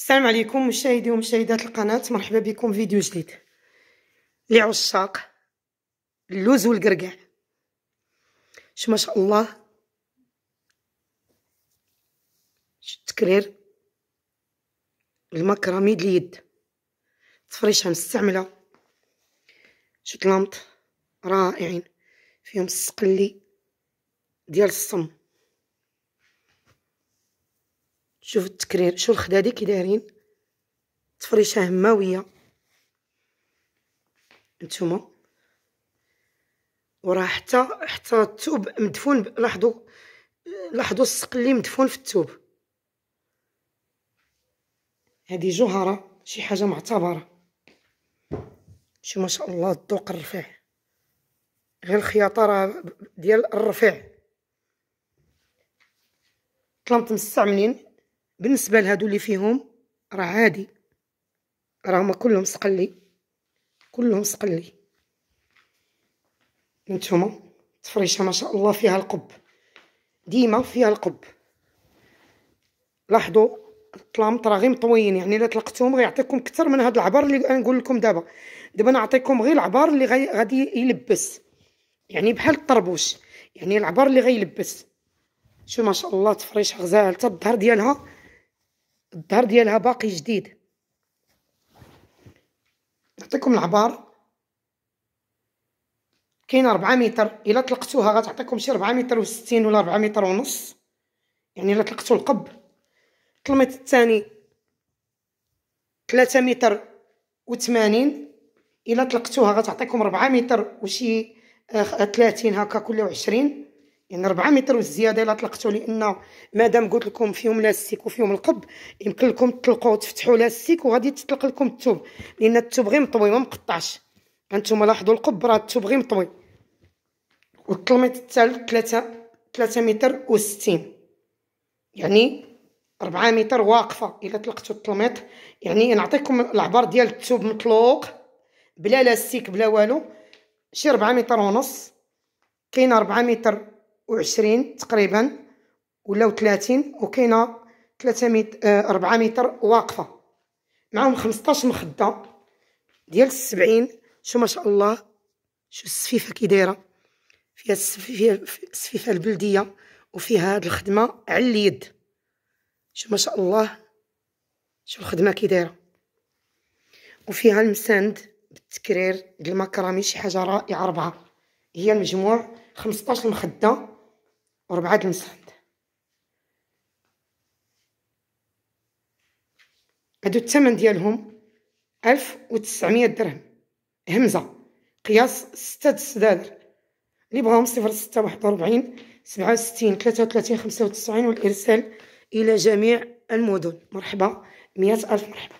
السلام عليكم مشاهدي ومشاهدات القناة مرحبا بكم فيديو جديد لعشاق اللوز والقرقع شو ما شاء الله شو التكرير المكرمي اليد تفريشة مستعملة شو طلامط رائعين فيهم السقلي ديال الصم شوف التكرير شوف الخدادي كي دايرين تفريشه هماويه نتوما وراه حتى حتى الثوب مدفون لاحظوا لاحظوا السق اللي مدفون في الثوب هذه جوهره شي حاجه معتبره شو ما شاء الله الذوق الرفيع غير الخياطه راه ديال الرفيع طلمت مستعملين بالنسبه لهادو اللي فيهم راه عادي راه كلهم سقلي كلهم سقلي نتوما تفريشه ما شاء الله فيها القب ديما فيها القب لاحظوا الطلامط راه غير مطويين يعني الا طلقتهم غيعطيكم اكثر من هاد العبار اللي نقول لكم دابا دابا نعطيكم غير العبار اللي غادي يلبس يعني بحال الطربوش يعني العبار اللي غيلبس شو ما شاء الله تفريشه غزال حتى الظهر ديالها الدار ديالها باقي جديد نعطيكم العبار كاينة ربعة متر إلا طلقتوها غتعطيكم شي ربعة متر وستين ولا ربعة متر ونص يعني إلا طلقتو القب الطلميط الثاني 3 متر و80 إلا طلقتوها غتعطيكم ربعة متر وشي 30 آه، هكا كل 20 يعني 4 متر والزياده الا طلقتو لان مادام قلت لكم فيهم لاستيك وفيهم القب يمكن لكم تطلقوا وتفتحوا لاستيك وغادي تطلق لكم الثوب لان الثوب غير مطوي ما مقطعش انتم لاحظوا القب راه الثوب غير مطوي والطلميط الثالث 3 3 متر و60 يعني 4 متر واقفه الا طلقتوا الطلميط يعني نعطيكم العبار ديال الثوب مطلوق بلا لاستيك بلا والو شي 4 متر ونص كاين 4 متر وعشرين تقريبا ولاو تلاتين وكاينه تلاتة ميت آه، ربعة متر واقفة معاهم خمسطاش مخدة ديال السبعين شو ما شاء الله شو السفيفة كي دايرة فيها السفيفة البلدية وفيها هاد الخدمة على اليد شو ما شاء الله شو الخدمة كي دايرة وفيها المساند بالتكرير ديال المكرمي شي حاجة رائعة ربعة هي المجموع خمسطاش مخده ربعة المسخند هادو الثمن ديالهم ألف وتسعمية درهم همزة قياس ستة السدادر لي بغاهم صفر ستة واحد وربعين سبعة وستين ثلاثة وثلاثين خمسة وتسعين والإرسال إلى جميع المدن مرحبا مئة ألف مرحبا